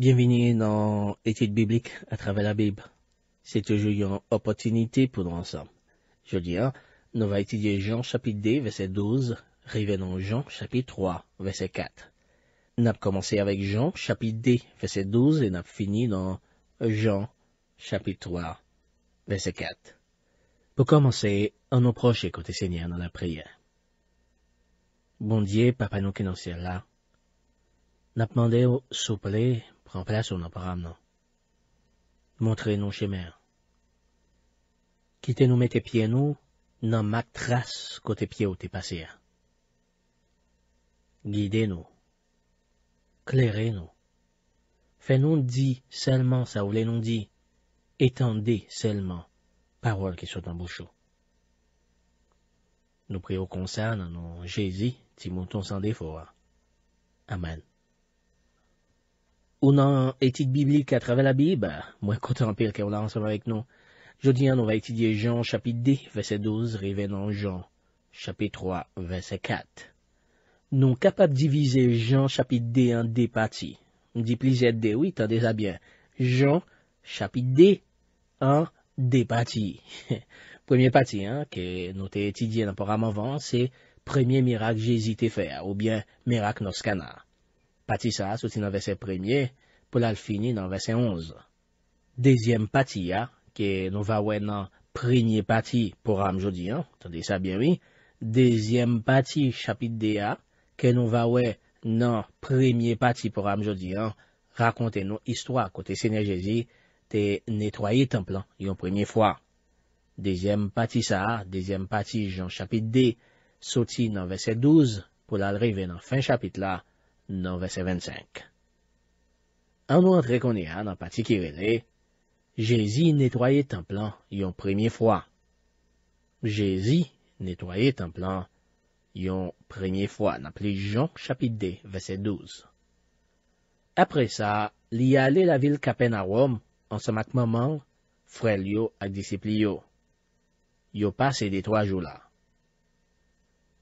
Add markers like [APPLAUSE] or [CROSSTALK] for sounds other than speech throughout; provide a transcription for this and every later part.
Bienvenue dans l'étude biblique à travers la Bible. C'est toujours une opportunité pour nous ensemble. Jeudi, hein, nous allons étudier Jean chapitre 2, verset 12, revenons Jean chapitre 3, verset 4. Nous avons commencé avec Jean chapitre 2, verset 12 et nous avons fini dans Jean chapitre 3, verset 4. Pour commencer, on nous proche côté Seigneur dans la prière. Bon Dieu, Papa nous qui nous là, nous demandé, s'il vous plaît, Pren plas ou nan param nan. Montre nou che mer. Kite nou me te pie nou nan mak tras kote pie ou te pase ya. Gide nou. Klere nou. Fe nou di selman sa ou le nou di. Etande selman. Parol ki sou tan bouchou. Nou pri ou konsan nan nou jesi ti mouton san defo a. Amen. Ou nan etik biblik a travè la bib, mwen kote anpil ke ou la ansèm wèk nou. Jodi an nou va etidye jan chapit D, vese 12, revè nan jan chapit 3, vese 4. Nou kapap divize jan chapit D an depati. Nou di plizet D, oui, tadez a byen. Jan chapit D an depati. [LAUGHS] Premye pati, ke nou te etidye nan param avan, se premye mirak jesite fè, ou byen mirak nos kanar. Pati sa, soti nan vese premye, pou lal fini nan vese onze. Dezyem pati ya, ke nou vawe nan premye pati pou ram jodi an. Tande sa bien mi. Dezyem pati chapit de ya, ke nou vawe nan premye pati pou ram jodi an. Rakonte nou histwa kote Senerjezi te netwaye templan yon premye fwa. Dezyem pati sa, dezyem pati jan chapit de, soti nan vese douze, pou lal revi nan fin chapit la. Non vese 25. An ou antre konye an apati ki rele, jè zi netoye tan plan yon premye fwa. Jè zi netoye tan plan yon premye fwa na plijon chapit de vese 12. Apre sa, li ale la vil kapen a wom an samakman man, frel yo ak disipli yo. Yo pase detwa jou la.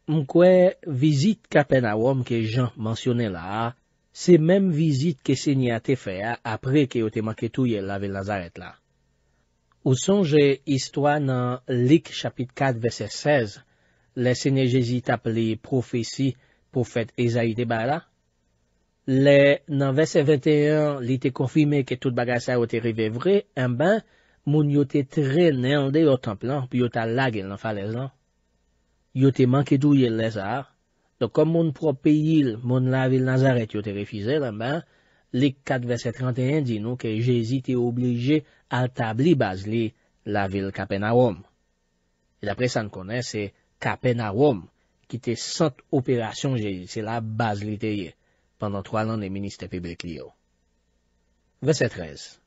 Mkwe, vizit kapen a wom ke jan mensyone la, se menm vizit ke senye a te fe apre ke yo te maketouye la ve lazaret la. Ou sonje histwa nan lik chapit 4 vese 16, le senye jezi tap li profesi pou fet ezaite ba la? Le nan vese 21, li te konfime ke tout bagasa yo te revivre, en ben, moun yo te tre neande yo tamp lan, pi yo ta lagel nan falez lan. yo te manke dou ye lezar, do kom moun propi yil, moun la vil Nazaret yo te refize, le 4 verset 31 di nou ke Jezi te oblige al tabli baz li la vil Kapanarom. E d'apre san kone, se Kapanarom ki te sant operasyon Jezi, se la baz li te ye, pandan 3 lan de Ministre Piblik li yo. Verset 13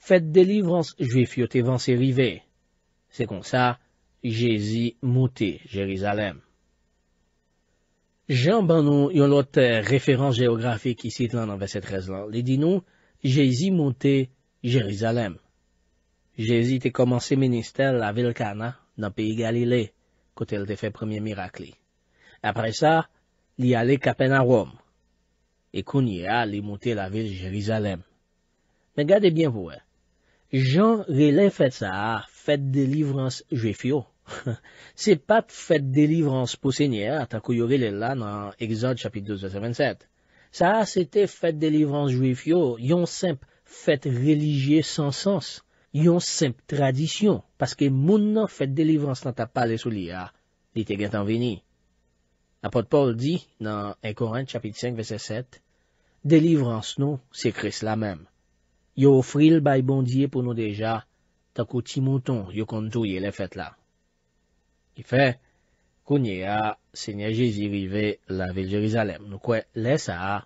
Fet delivrans Jezi yo te vanserive. Se kon sa, Je zi mouti Jerizalem. Jean Banon yon lot referans geografik isi lan nan verset 13 lan. Li di nou, je zi mouti Jerizalem. Je zi te komanse minister la vilkana nan peyi Galilei kote l te fe premier mirakli. Apre sa, li ale kapen a Rome. E konye a li mouti la vil Jerizalem. Men gade bien voue. Jan relè fèt sa fèt delivrans [LAUGHS] jwifyo. Se pat fèt delivrans pou sènyè atakou yo relè la nan egzod chapit 2, verset 27. Sa a sète fèt delivrans jwifyo yon semp fèt religye san sens, yon semp tradisyon, paske moun nan fèt delivrans nan tapalè sou li a, li te gen tan veni. Napot Paul di nan ekoran chapit 5, verset 7, delivrans nou se kris la mèm. yo fril bay bondye pou nou deja takou ti mouton yo kontouye le fet la. Y fe, konye a, se nye Jezi rive la vil Jerizalem, nou kwen le sa a,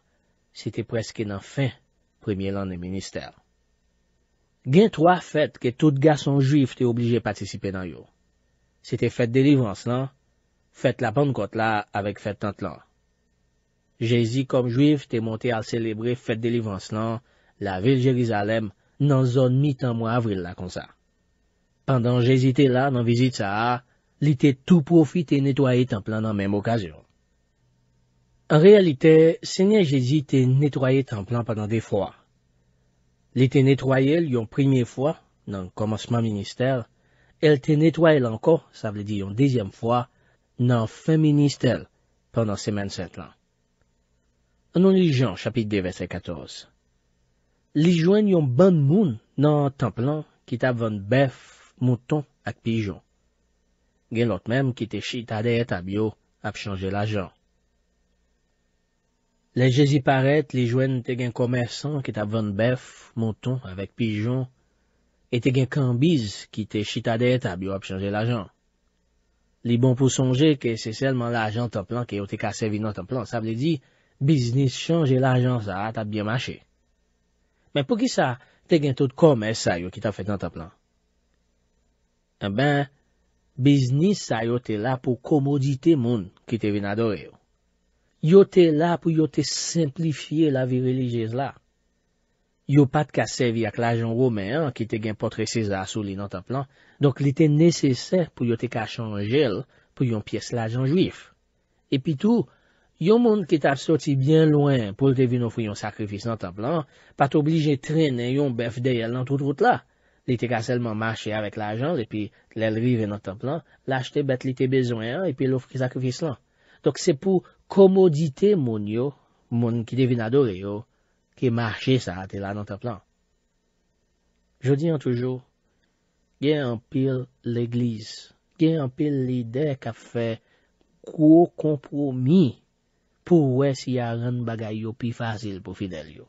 se te preske nan fin premye lan de minister. Gen troa fet ke tout gason juif te oblije patisipe nan yo. Se te fet delivrans lan, fet la pankot la avek fet tant lan. Jezi kom juif te monte al celebre fet delivrans lan, La vil Jerizalem nan zon mi tan mwa avril la kon sa. Pandan jesite la nan vizit sa a, li te tou profite netoye tan plan nan menm okasyon. An realite, se nye jesite netoye tan plan pandan de fwa. Li te netoye li yon primye fwa nan komanseman minister, el te netoye lanko, sa vle di yon dezyem fwa, nan fwen minister, pandan semen sent lan. Anon li jan chapit devese katoros. Li jwen yon ban moun nan tan plan ki te avan bef, mouton, ak pijon. Gen lot menm ki te chitade et a byo ap chanje la jan. Le jezi paret, li jwen te gen komersan ki te avan bef, mouton, ak pijon, et te gen kambiz ki te chitade et a byo ap chanje la jan. Li bon pou sonje ke se selman la jan tan plan ki yo te kasevi nan tan plan, sa ble di, biznis chanje la jan sa at ap byo mache. Men pou ki sa te gen tout komè sa yo ki ta fèt nan ta plan? E eh ben, biznis sa yo te la pou komodite moun ki te ven adore yo. Yo te la pou yo te simplifiye la vi religèze la. Yo pat ka sevi ak la jan romè an ki te gen potre seza sou li nan ta plan, donk li te nesesè pou yo te ka chanjèl pou yon piès la jan juif. E pi tou, Yon moun ki tap soti byen lwen pou te vin ofri yon sakrifis nan tan plan, pa te oblije trenen yon bef dey el nan tout vout la. Li te ka selman mache avek la jan, li pi lelri ven nan tan plan, lache te bet li te bezwen, li pi lofri sakrifis lan. Tok se pou komodite moun yo, moun ki te vin adore yo, ki mache sa ate la nan tan plan. Je di an toujou, gen an pil l'eglise, gen an pil lide ka fe kou kompromi pou wè si a ran bagay yo pi fazil pou fidel yo.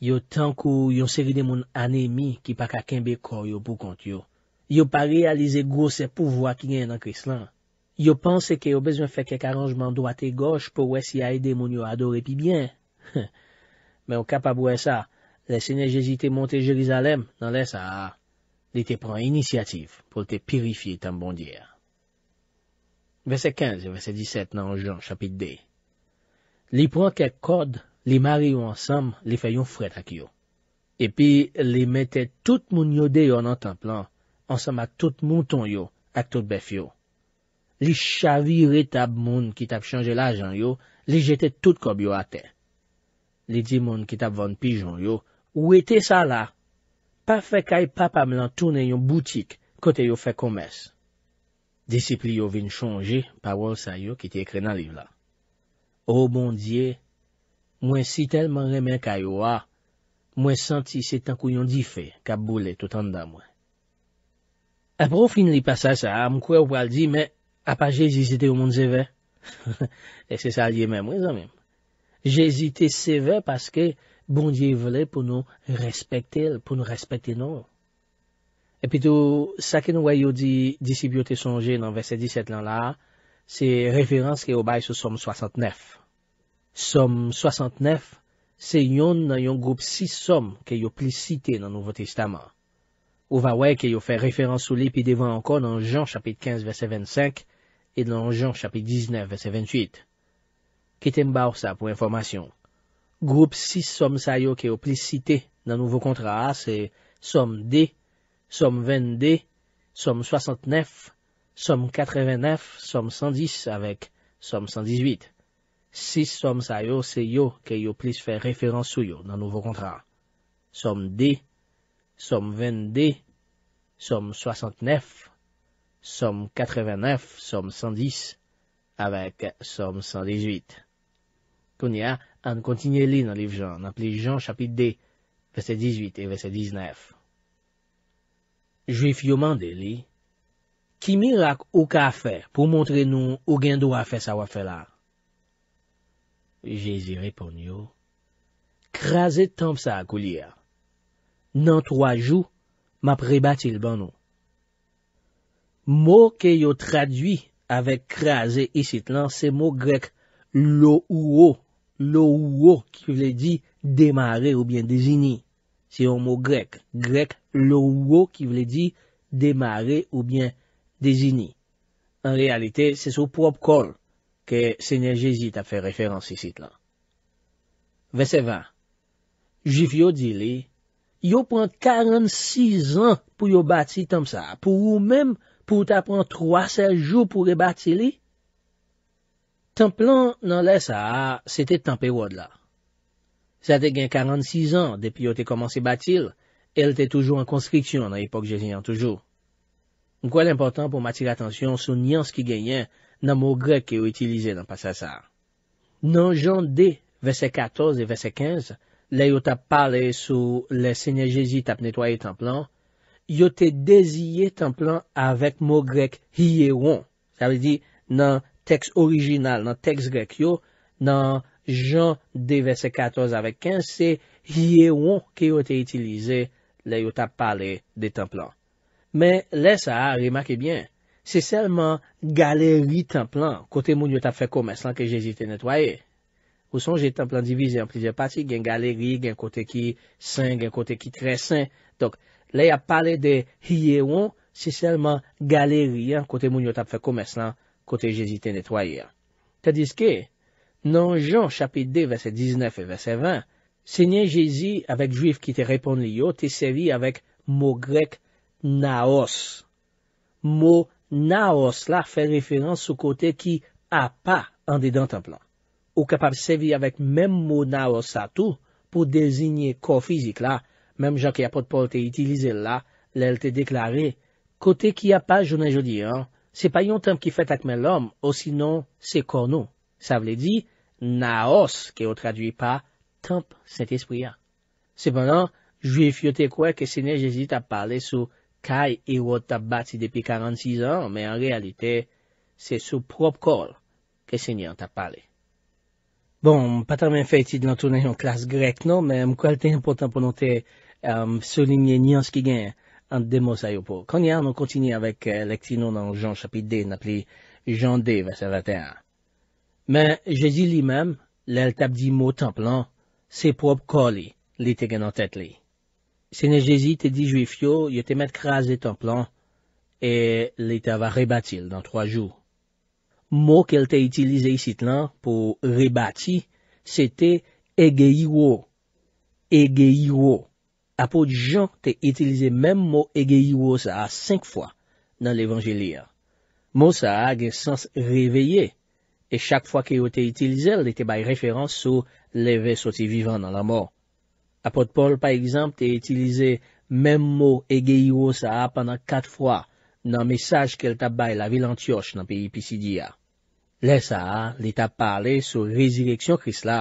Yo tan kou yo seri de moun anemi ki pa kakenbe koryo pou kont yo, yo pa realize gwo se pou vwa ki nyen nan kris lan. Yo panse ke yo bezon fè kek aranjman doate goch pou wè si a ede moun yo adore pi byen. [LAUGHS] Men yo kapab wè sa, lè se ne jesite monte Jerizalem nan lè sa a, lè te pran inisiatif pou lè te pirifi e tan bondir. Vese 15 vese 17 nan Anjouan chapit dey Li pran kek kod, li mari yo ansam, li fe yon fred ak yo. Epi, li mette tout moun yode yo nan tan plan, ansam ak tout mouton yo, ak tout bef yo. Li chavire tab moun ki tab chanje lajan yo, li jete tout kob yo ate. Li di moun ki tab vande pijon yo, ou ete sa la? Pa fe kay papam lan toune yon boutik kote yo fe komes. Disipli yo vin chanje, pa wonsa yo ki te ekre nan liv la. Ou oh, bon diye, mwen si telman remen kayo a, mwen santi se tankou yon di fe kap bole toutan da mwen. Apro fin li pasa sa, mwen kwe ou pal di, me apaj je zizite ou moun zeve? [LAUGHS] E se sa liye men mwen zan mwen. Je zite zeve paske bon diye vle pou nou respekte el, pou nou respekte nou. E pito, sa ke nou vwe yo di disibiyote sonje nan vese 17 lan la, Se referans ke yo bay sou som 69. Som 69, se yon nan yon group 6 som ke yo plis site nan Nouvo Testaman. Ou va wey ke yo fe referans sou li pi devan ankon nan jan chapit 15 vese 25 e nan jan chapit 19 vese 28. Kete mba ou sa pou informasyon. Group 6 som sa yo ke yo plis site nan Nouvo Kontra a se som 10, som 20 10, som 69, Somme 89, somme 110, avèk somme 118. 6 somme sa yo, se yo ke yo plis fè referans sou yo nan nouvo kontran. Somme 10, somme 20, 10, somme 69, somme 89, somme 110, avèk somme 118. Kounia, an kontinye li nan liv jan, nan pli jan chapit de, vese 18 e vese 19. Jouif yo mande li. Ki mirak ou ka afe pou montre nou ou gen do afe sa wafela? Jezi repon yo, Kraze tanp sa akou liya. Nan 3 jou, ma prebati l ban nou. Mo ke yo tradwi avek kraze isit lan, se mo grek lo ou wo, lo ou wo ki vle di demare ou bien dezini. Se yo mo grek, grek lo ou wo ki vle di demare ou bien dezini. Dizini, an realite se sou prop kol ke Sener Jezi tap fè referansi sit lan. Veseva, jif yo di li, yo pran 46 an pou yo bati tanp sa, pou ou mem pou ta pran 3-7 jou pou re bati li? Tanplan nan la sa, sete tanpe wad la. Sa te gen 46 an depi yo te komanse bati li, el te toujou an konstriksyon nan epok Jezinyan toujou. Mkwa l'important pou matir atensyon sou nyans ki genyen nan mou grek ki yo itilize nan pasasar. Nan jan D verset 14 et verset 15, le yo tap pale sou le senejezi tap netwaye tan plan, yo te dezye tan plan avek mou grek hiye won. Sa ve di nan teks orijinal, nan teks grek yo, nan jan D verset 14 avek 15, se hiye won ki yo te itilize le yo tap pale de tan plan. men lè sa a rimak e byen, se selman galeri templan, kote moun yo tap fe komes lan ke jesite netwaye. Ou son jete templan divize an plizye pati, gen galeri, gen kote ki seng, gen kote ki tre seng. Tok, lè ya pale de hiyewon, se selman galeri, kote moun yo tap fe komes lan kote jesite netwaye. Tadiske, nan jan chapit de vese 19 e vese 20, se nye jesi avek juif ki te repon li yo, te sevi avek mou grek Naos. Mo naos la fè riferans sou kote ki a pa an de dentan plan. Ou kapap sevi avèk menm mo naos atou pou dezignye ko fizik la, menm jan ki apote pote itilize la, lèl te deklare, kote ki a pa jounen jodi an, se pa yon temp ki fèt akmen lom, ou sinon se konon. Sa vle di, naos, ke ou tradwi pa, temp, set espri an. Sepanan, jvi fye te kwe ke sene jesite ap pale sou naos kay iwo tap bati depi 46 an, men en realite, se sou prop kol ke se nyan tap pale. Bon, patar men fey ti dlan tonen yon klas grek non, men mkwa lte important pou notte solimye nyan skigen an demo sayo pou. Konyan, nou kontini avèk lèk ti non an jan chapit de, nan pli jan de vese vete a. Men, je di li men, lèl tap di motan plan, se prop koli li te gen an tèt li. Se ne jezi te di juif yo, yo te met kras de ton plan, e le te ava rebati l dan 3 jou. Mo ke l te itilize y sit lan pou rebati, se te egeyi wo. Egeyi wo. Apo di jan te itilize menm mo egeyi wo sa a 5 fwa nan l evanjeli ya. Mo sa a gen sens reveye, e chak fwa ke yo te itilize l, le te bay referans sou leve soti vivan nan la mò. Apotpol, pa exemple, te itilize menm mo egeyiwo sa a panan kat fwa nan mesaj kel tabay la vilantios nan peyipisi diya. Le sa a, li tab pale sou rezileksyon kris la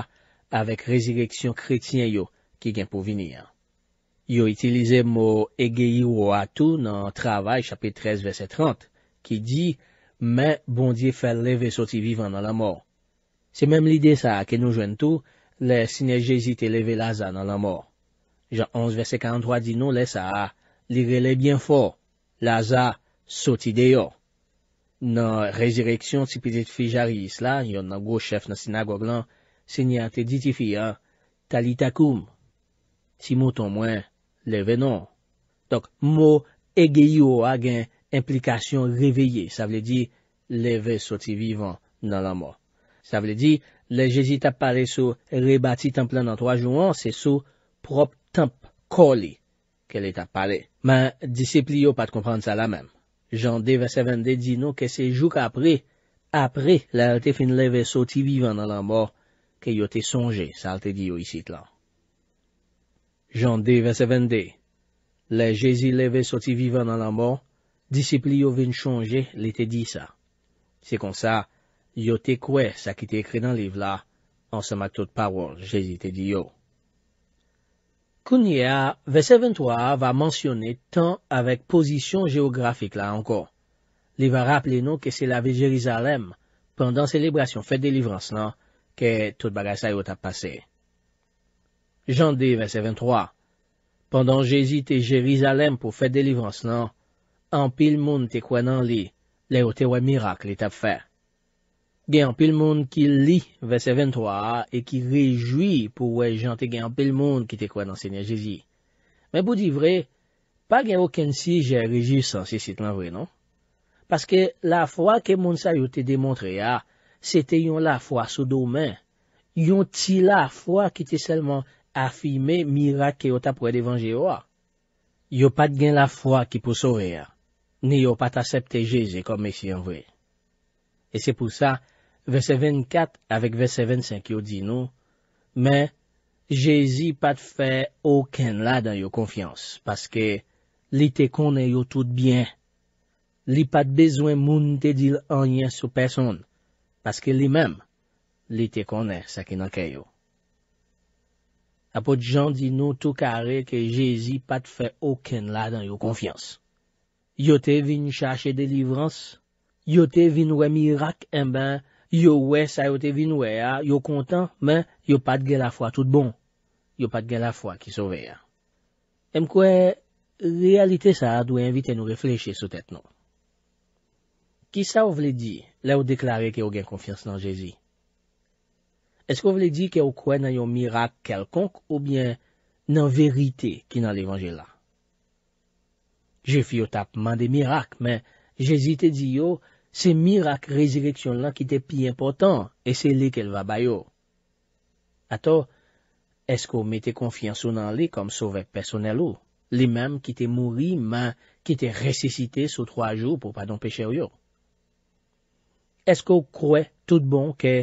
avek rezileksyon kretien yo ki gen pou vini. Yo itilize mo egeyiwo a tou nan travay chapit 13 vese 30 ki di, men bondye fel leve soti vivan nan la mor. Se menm li de sa a ke nou jwen tou, Le, si ne jesite leve laza nan la mort. Jan 11 verset 43 di nou le sa a, li rele bien fo, laza soti deyo. Nan rezireksyon tipi dit Fijaris la, yon nan gwo chef nan sinagwag lan, se ni an te ditifi a, tali takoum, si mouton mwen leve non. Tok, mou egeyo agen implikasyon reveye, sa vle di leve soti vivan nan la mort. Sa vle di, le jezi tap pale sou rebati temple nan 3 jouan, se sou prop tempe koli ke le tap pale. Ma disiplio pat kompande sa la men. Jan D. Vesevende di nou ke se jou ka apre, apre la elte fin leve soti vivan nan la mor, ke yo te sonje. Sa elte di yo isi tlan. Jan D. Vesevende, le jezi leve soti vivan nan la mor, disiplio vin chonje, le te di sa. Se kon sa, disiplio. Yo te kwe sa ki te ekre nan liv la, ansan mak tout pawol jesite di yo. Kounye a, vese 23 va mansyone tan avek posisyon geografik la anko. Li va rappele nou ke se la ve Jerizalem, pandan selebrasyon fet de livrans nan, ke tout bagasa yo tap pase. Jan de vese 23, pandan jesite Jerizalem pou fet de livrans nan, an pil moun te kwen nan li, le yo te wè mirak li tap fe. gen anpil moun ki li vese 23 e ki rejoui pou wè jante gen anpil moun ki te kwa nan Seigneur Jezi. Mè pou di vre, pa gen wò ken si jè rejoui san si sit nan vre, non? Paske la fwa ke moun sa yo te demontre ya, se te yon la fwa sou do men, yon ti la fwa ki te selman afime mirake yo ta pre devanje yo a. Yo pat gen la fwa ki pou sore ya, ni yo pat asepte Jezi kom me si yon vre. E se pou sa, Vese 24 avek vese 25 yo di nou, men, je zi pat fe oken la dan yo konfians, paske li te konen yo tout bien. Li pat bezwen moun te dil anyen sou person, paske li mem, li te konen sa ki nan ken yo. Apo di jan di nou tou kare ke je zi pat fe oken la dan yo konfians. Yo te vin chache de livrans, yo te vin remi rak en eh ben, Yo wè sa yo te vin wè a, yo kontan, men yo pat gen la fwa tout bon. Yo pat gen la fwa ki so wè a. Em kwe, realite sa dwe invite nou refleche sou tèt nou. Ki sa ou vle di la ou deklare ke ou gen konfians nan Jezi? Esk ou vle di ke ou kwe nan yon mirak kelkonk ou bien nan verite ki nan l'Evangela? Je fi yo tapman de mirak, men Jezi te di yo, Se mirak rezireksyon la ki te pi impotant, e se li ke l vabay yo. Ato, esko mete konfiansonan li kom sovek personel yo, li mem ki te mouri, men ki te resisite sou 3 jou pou pa don peche yo? Esko kwe tout bon ke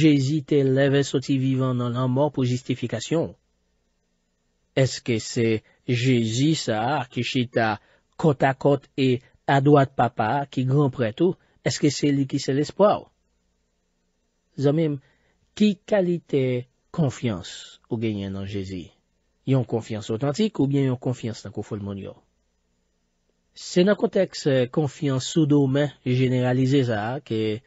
jesi te leve soti vivan nan an mor pou jistifikasyon? Eske se jesi sa akishita kota kote e... Adwa d'papa ki gran preto, eske se li ki se l'espoi ou? Zanmim, ki kalite konfians ou genyen nan Jezi? Yon konfians otantik ou bien yon konfians nan kou foul moun yo? Se nan konteks eh, konfians sou do men generalize za ke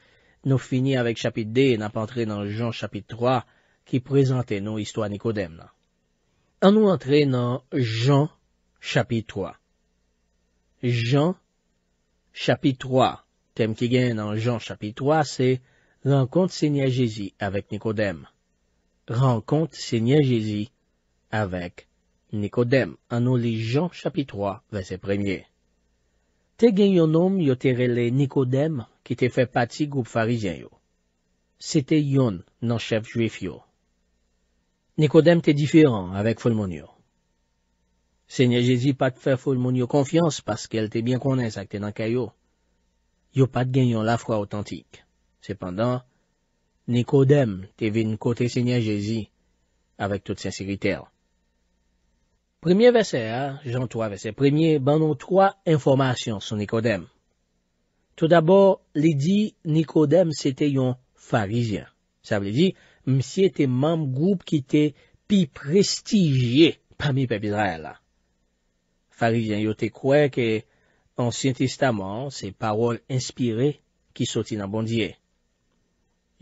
nou fini avik chapit de nan pa antre nan jan chapit 3 ki prezante nou histwa Nikodem nan. An nou antre nan jan chapit 3. Jan chapit. Chapitroi, tem ki gen nan jan chapitroi se, renkont se nye jezi avèk Nikodem. Renkont se nye jezi avèk Nikodem anou li jan chapitroi vè se premiè. Te gen yon nom yo te rele Nikodem ki te fè pati goup farizyen yo. Se te yon nan chef juif yo. Nikodem te diferan avèk fulmon yo. Senye Jezi pat fè fòl moun yo konfians paske el te bian konens ak te nan kayo. Yo pat gen yon lafwa otantik. Sependan, Nikodem te vin kote Senye Jezi avèk tout sensiritèl. Premye vesè, jantou avè se premiye, ban nou troa informasyon sou Nikodem. Tout d'abò, li di Nikodem se te yon farizyen. Sa vli di, msi te mam goup ki te pi prestijye pami pe bizraè la. Farijen, yo te kwe ke ansyen testaman, se parol inspire ki soti nan bondye.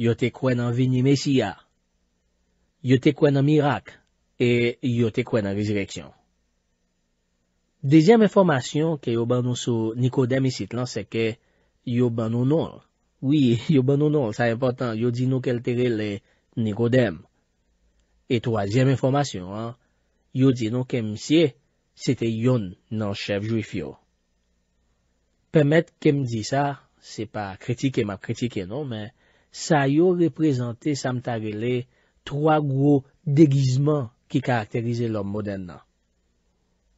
Yo te kwe nan vini mesiya. Yo te kwe nan mirak. E yo te kwe nan rezireksyon. Dezyem informasyon ke yo ban nou sou Nikodem isit lan, se ke yo ban nou non. Oui, [LAUGHS] yo ban nou non. Sa e important. Yo di nou ke alteri le Nikodem. E toazyem informasyon, yo di nou ke msye. se te yon nan chev juif yo. Pemet kem di sa, se pa kritike ma kritike non, men, sa yo reprezenté samtage le troa gwo degizman ki karakterize l'om modern nan.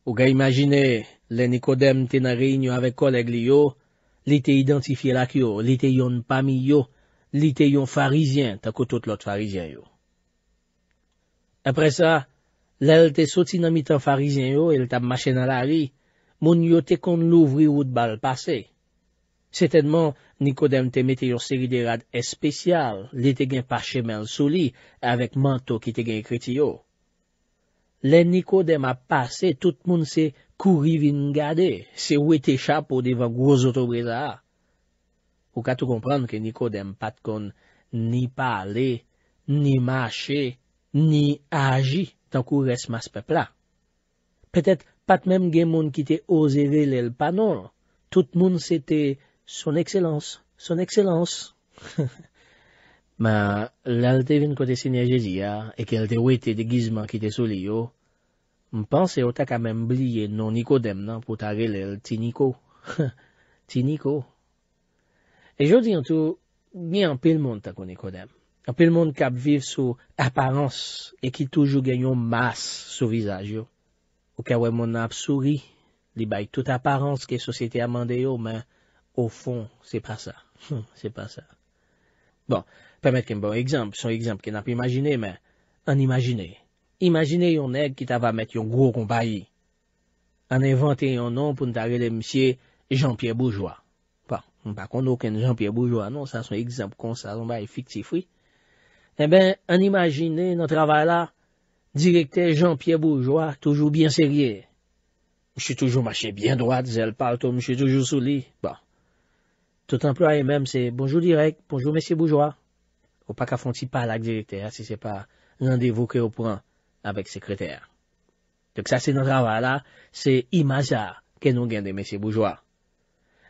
Ou ga imagine, le Nikodem tena reynyo avek koleg li yo, li te identifiye lak yo, li te yon pami yo, li te yon farizyen tako tout lot farizyen yo. Apre sa, Lè lè te sotsi nan mitan farizyen yo, lè tab machen nan la li, moun yo te kon louvri wout bal pase. Sètenman, Nikodem te mete yon seri de rad espesyal, lè te gen pache men sou li, avèk manto ki te gen kreti yo. Lè Nikodem ap pase, tout moun se kouri vin gade, se wè te chapo devan gwozotobreza. Ou ka tou kompran ke Nikodem pat kon ni pale, ni mache. Ni a aji tan kou res mas pepla. Petet pat menm gen moun ki te oze rele l panon, tout moun sete son ekselans, son ekselans. [LAUGHS] Ma lalte vin kote sinye jezi ya, e ke lte wete degizman ki te soli yo, m panse yo ta kamen blye non niko dem nan pou ta rele l ti niko. [LAUGHS] Ti niko. E jodi an tou, mi an pil moun tako niko dem. Anpil moun kap viv sou aparense e ki toujou gen yon mas sou vizaj yo. Ou ka wè moun ap souri, li bay tout aparense ke sosyete amande yo, men, ou fon, se pra sa. Hmm, se pra sa. Bon, pa met ke m bon ekzamp, son ekzamp ke nap imagine, men, an imagine. Imagine yon neg ki ta va met yon gro kompayi. An invante yon non pou nta rele msye Jean-Pierre Bourgeois. Bon, m pa kon nou ken Jean-Pierre Bourgeois, non, sa son ekzamp konsa, an bay fiksif, oui. E ben, an imagine nan travay la, direkte Jean-Pierre Bourgeois toujou byen serye. Mwen chou toujou mache byen droite, zèl partou, mwen chou toujou sou li. Bon. Tout employe menm se, bonjou direk, bonjou messe Bourgeois. Fou pa ka fonti pa lak direkter, se se pa randevou kè ou pran avek sekretèr. Tok sa se nan travay la, se I. Mazard kè nou gen de messe Bourgeois.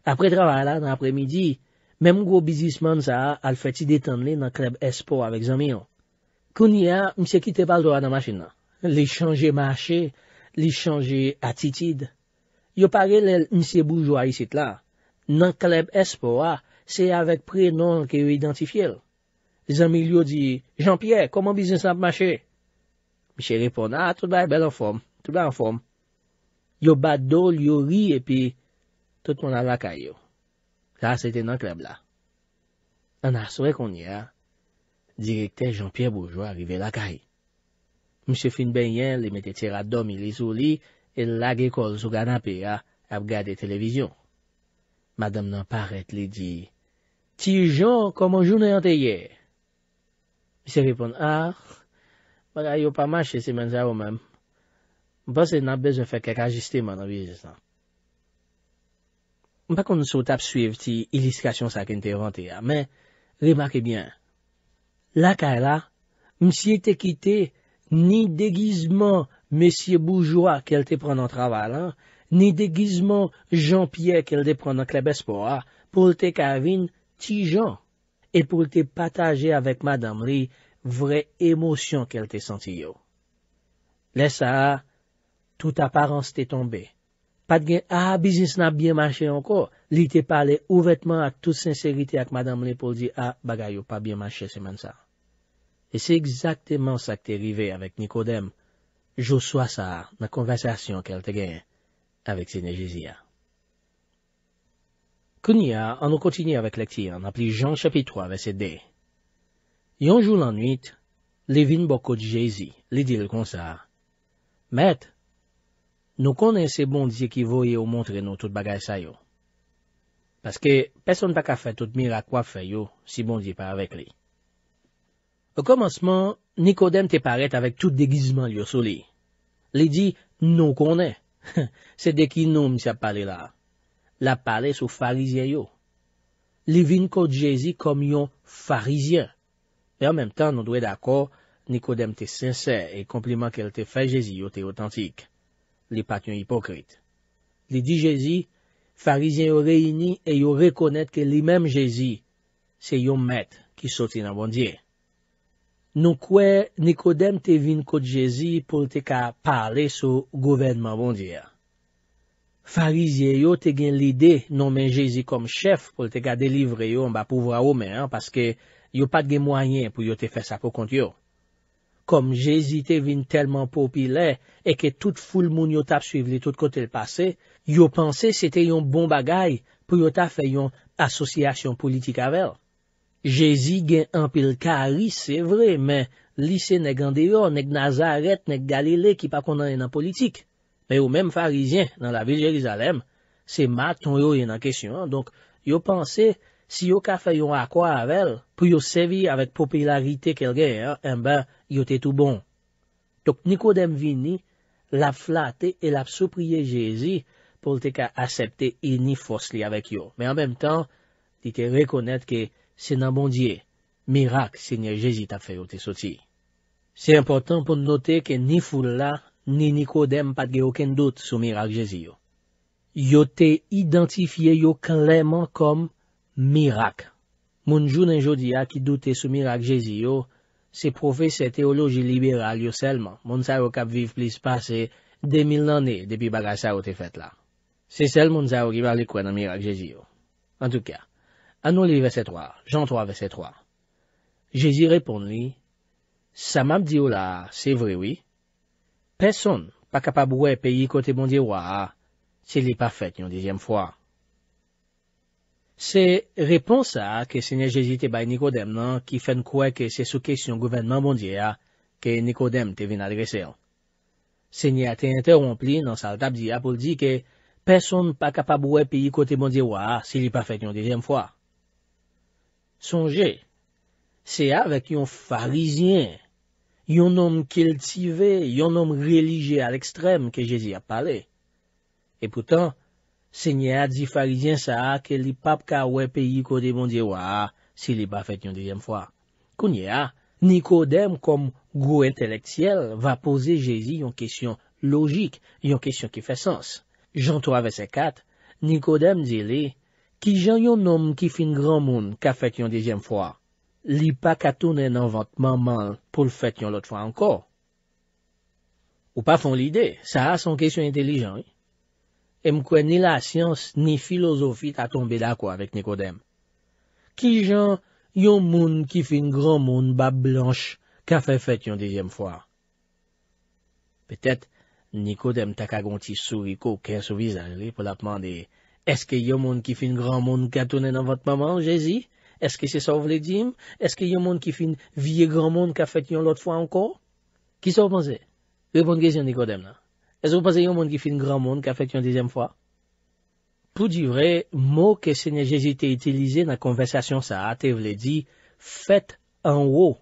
Apre travay la, nan apre midi, Mem gwo bizisman sa, al feti detan li nan kleb espo avèk zami yo. Kouni ya, mse kite bal do anan masin nan. Li chanje mashe, li chanje atitid. Yo pare lèl nse boujwa isit la. Nan kleb espo a, se avèk pre non ke yo identifye l. Zami yo di, Jean-Pierre, koman bizisman ap mashe? Mse repon, a, ah, tout ba e bel an form, tout ba an form. Yo bat do, yo ri, epi, tout mwen alakay yo. Ka, ah, se te nan kleb la. Nan aswe konye, ha, direkte Jean-Pierre Bourgeois arrive la kay. Mse Finn Benyen li mette tira domi li sou li e lage kol sou gana pe, ha, ap gade televizyon. Madame nan paret li di, Ti Jean, komon jounen te ye? Mse ripon, ah, wala yo pa mache se men zaro mem. Mpase nan bezwe fe kek ajuste man an vye jesan. Mpa kon sou tap suiv ti iliskasyon sa ken te vante ya, men, rimake bien. La ka ela, msi te kite, ni degizman mesye boujwa kel te pran an travalan, ni degizman janpye kel te pran an klebespoa, pou te ka avin ti jan, e pou te pataje avek madame li vre emosyon kel te santi yo. Lesa, tout aparence te tombe. Pat gen, a, bizis nan byen mache anko, li te pale ouvetman ak tout senserite ak madame li pou li di, a, bagay yo pa byen mache seman sa. E se exakteman sa ke te rive avik Nikodem, jo swa sa na konversasyon kel te gen avik sene Jeziya. Kounia, an nou kontini avik lektyan, ap li Jean chapit 3 ve se de. Yon jou lan nwit, le vin bokot Jezi, li di l kon sa, met, Nou konen se bon di se ki voye ou montre nou tout bagay sa yo. Paske, peson pa ka fè tout mirakwa fè yo si bon di pa avèk li. Ou komansman, Nikodem te paret avèk tout degizman li yo sou li. Li di, nou konen. [LAUGHS] Se de ki nou mtia pale la. La pale sou farizien yo. Li vin kòd jèzi kom yon farizien. E an menm tan nou dwe d'akò, Nikodem te sensè e kompliment ke l te fè jèzi yo te otantik. Li pat yon hipokrite. Li di Jezi, farizye yo reyni e yo rekonet ke li men Jezi se yon met ki soti nan bondye. Nou kwe, Nikodem te vin kote Jezi pou lte ka pale sou govenman bondye. Farizye yo te gen lide non men Jezi kom chef pou lte ka delivre yo mba pouvra omen, paske yo pat gen mwanyen pou yo te fe sa pou kont yo. kom Jezi te vin telman popile e ke tout ful moun yo tap suiv li tout kote l'pase, yo panse se te yon bon bagay pou yo ta fe yon asosyasyon politik avel. Jezi gen anpil Kari se vre, men lise ne gande yo, nek Nazaret, nek Galilei ki pa konan enan politik, men ou men Farizien nan la vil Jerizalem, se mat ton yo enan kesyon, donk yo panse... Si yo ka fè yon akwa avèl, pou yo sevi avèk popilarite kel gèyè, en eh, eh, bè, yo te tou bon. Tok Nikodem vini, la flate e la psopriye Jezi, pou te ka asepte inifosli avèk yo. Mè an mèm tan, di te rekonèt ke senan bondye, mirak senye Jezi ta fè yo te soti. Se important pou notè ke ni foule la, ni Nikodem patge okèn dout sou mirak Jezi yo. Yo te identifiye yo kalèman kom, Mirak. Moun joun en jodia ki doute sou mirak Jezi yo, se profese teoloji liberal yo selman. Moun sarok ap viv plis pase de mil nane depi bagasa o te fet la. Se sel moun sarok ibar li kwen an mirak Jezi yo. An tou ka, an nou li vese 3, jan 3 vese 3. Jezi repon li, Samab diyo la, se vrewi. Peson pa kapab we peyi kote bondye wa, se li pa fet yon dizyem fwa. Se reponsa ke se ne jezite bay Nikodem nan ki fen kwe ke se sou kesyon gouvenman bondye a ke Nikodem te vin adrese an. Se ne a te ente rompli nan sal tab di a pou di ke person pa kapabwe pi yi kote bondye wa si li pa fèk yon dezem fwa. Sonje, se a vek yon farizyen, yon nom kiltive, yon nom religye al ekstrem ke jezi a pale. E poutan, Se nye a di farizyen sa a ke li pap ka wè peyi ko bon demondye wè a, se li pa fèk yon deyem fwa. Kounye a, ni kodem kom gwo enteleksyel va pose jezi yon kesyon logik, yon kesyon ki fè sens. Jan 3, verset 4, ni kodem dile, ki jan yon nom ki fin gran moun ka fèk yon deyem fwa, li pa katounen anvantmanman pou l fèk yon lot fwa anko. Ou pa fon lide, sa a son kesyon entelejant, e. em kwen ni la sians ni filozofi ta tombe da kwa vek Nikodem. Ki jan yon moun ki fin gran moun ba blanche ka fe fet yon deyem fwa? Petet, Nikodem tak agon ti sou viko ke sou vizan li pou la pman de eske yon moun ki fin gran moun ka tonen an vat maman, jezi, eske se sa vle dim, eske yon moun ki fin vie gran moun ka fet yon lot fwa anko? Ki sa wap manze? Repon gezi an Nikodem la. Ese ou pa se yon moun ki fin gran moun ka fet yon dizem fwa? Pou di vre, mou ke se ne je zite itilize nan konversasyon sa a te vle di, fet an wou.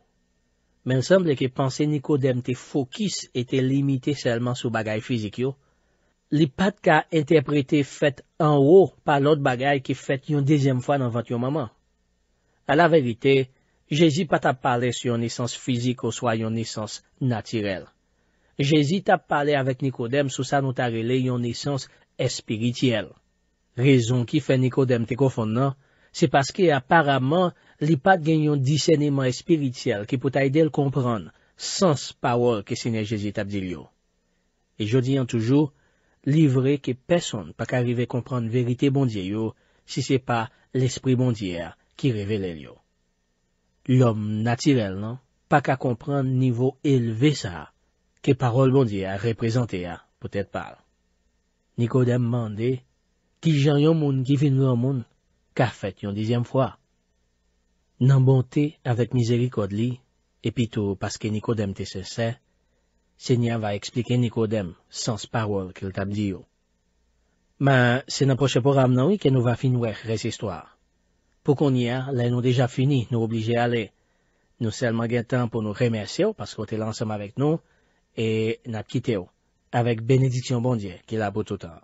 Men semble ki panse Nikodem te fokis ete limite selman sou bagay fizik yo, li pat ka interprete fet an wou pa lot bagay ki fet yon dizem fwa nan 21 maman. A la verite, je zi pat a pale si yon nisans fizik ou swa yon nisans natirel. Jezit ap pale avek Nikodem sou sa nou tarele yon nesans espirityel. Rezon ki fe Nikodem te kofon nan, se paske aparamant li pat gen yon diseneman espirityel ki pou ta idel kompran sens pawol ke sene Jezit abdil yo. E jo diyan toujou, livre ke peson pa ka rive kompran verite bondye yo, se se pa l'esprit bondye a ki revele yo. L'om natirel nan, pa ka kompran nivo elve sa a, ke parol bon di a reprezante a, potet pal. Nikodem mande, ki jan yon moun, ki vin yon moun, ka fet yon dizyem fwa. Nan bonte avet mizeri kod li, epito paske Nikodem te se se, se nyan va explike Nikodem sans parol kil tab di yo. Ma se nan poche pou ram noui, ke nou va fin wèk re se stoar. Po kon nyan, la yon deja fini nou oblije ale. Nou selman gen tan pou nou remerse yo paske o te lansem avèk nou, E nap kite ou, avek benedisyon bondye ki la boutoutan.